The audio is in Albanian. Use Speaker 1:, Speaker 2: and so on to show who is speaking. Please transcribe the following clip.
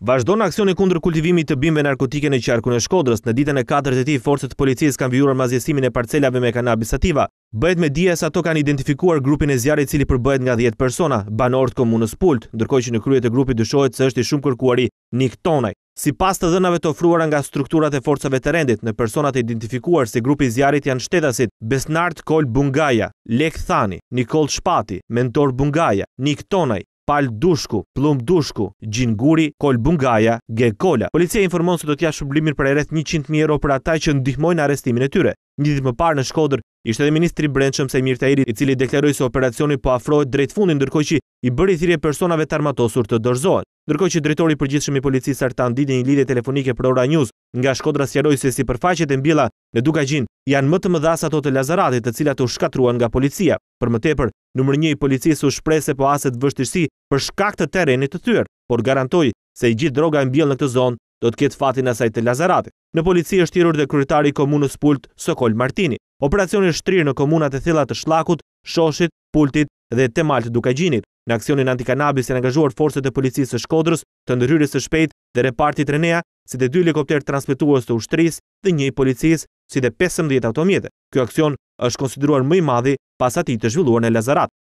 Speaker 1: Vazhdo në aksion e kundër kultivimit të bimbe narkotike në qarku në Shkodrës, në ditën e 4 të ti, forcët policijës kanë vjurën mazjesimin e parcelave me kanabis sativa. Bëhet me dje sa to kanë identifikuar grupin e zjarit cili përbëhet nga 10 persona, banorët komunës pult, ndërkoj që në kryet e grupit dëshojt së është i shumë kërkuari Nik Tonaj. Si pas të dhënave të ofruar nga strukturat e forcëve të rendit, në personat e identifikuar si grupi zjarit janë shtetasit Besnard Kol Bungaja, Lek Thani, Nikol Shpati, Mentor Bungaja, Nik Tonaj, Pal Dushku, Plum Dushku, Gjinguri, Kol Bungaja, Ge Kola. Policia informon se do t'ja shublimir për e rreth 100.000 euro për ataj që ndihmojnë arestimin e tyre. Një ditë më parë në Shkodër, ishte dhe Ministri Brençëm se Mirta Erit, i cili deklaroj se operacioni po afrojt drejt fundin, ndërkoj që i bërë i thirje personave të armatosur të dërzojt ndërkohë që drejtori i përgjithshëm i policisë Artan Didi një lidhje telefonike për Ora News nga Shkodra sqaroi se sipërfaqet e mbylla në Dukagjin janë më të mëdha se ato të Lazaratit, të cilat u shkatruan nga policia. Për më tepër, numri 1 i policisë u shpreh se po aset vështirësi për shkak të terrenit të thyer, por garantoi se i gjithë droga e mbjellë në këtë zonë do të ketë fatin e saj të Lazaratit. Në polici është thirrur dhe kryetari i komunës Pult, Sokol Martini. Operacioni është në komunat e thella të Shllakut, Shoshit, Pultit dhe Temalt të Dukagjinit. Në aksionin anti-kanabis janë angazhuar forcat e policisë së Shkodrës, të ndryrës së shpejtë dhe reparti Trenea, si dhe dy helikopter transmetues të ushtrisë dhe një policisë, si dhe 15 automjete. Ky aksion është konsideruar më i madhi pas atij të zhvilluar në Lazarat.